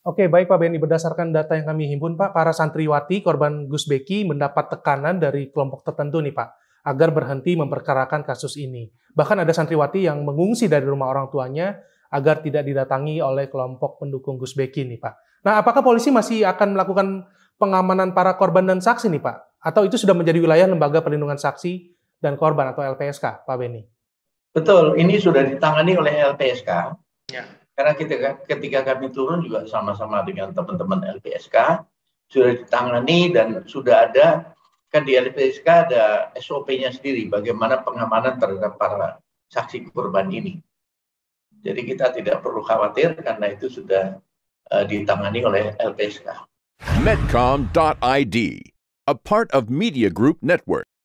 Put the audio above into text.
Oke, baik Pak Benny. Berdasarkan data yang kami himpun, Pak, para santriwati korban Gus Beki mendapat tekanan dari kelompok tertentu nih, Pak, agar berhenti memperkarakan kasus ini. Bahkan ada santriwati yang mengungsi dari rumah orang tuanya agar tidak didatangi oleh kelompok pendukung Gus Beki nih, Pak. Nah, apakah polisi masih akan melakukan pengamanan para korban dan saksi nih, Pak? Atau itu sudah menjadi wilayah Lembaga Perlindungan Saksi dan Korban atau LPSK, Pak Benny? Betul, ini sudah ditangani oleh LPSK. Ya. Karena kita kan, ketika kami turun juga sama-sama dengan teman-teman LPSK, sudah ditangani dan sudah ada, kan di LPSK ada SOP-nya sendiri, bagaimana pengamanan terhadap para saksi korban ini. Jadi kita tidak perlu khawatir karena itu sudah uh, ditangani oleh LPSK. Medcom.id, a part of Media Group Network.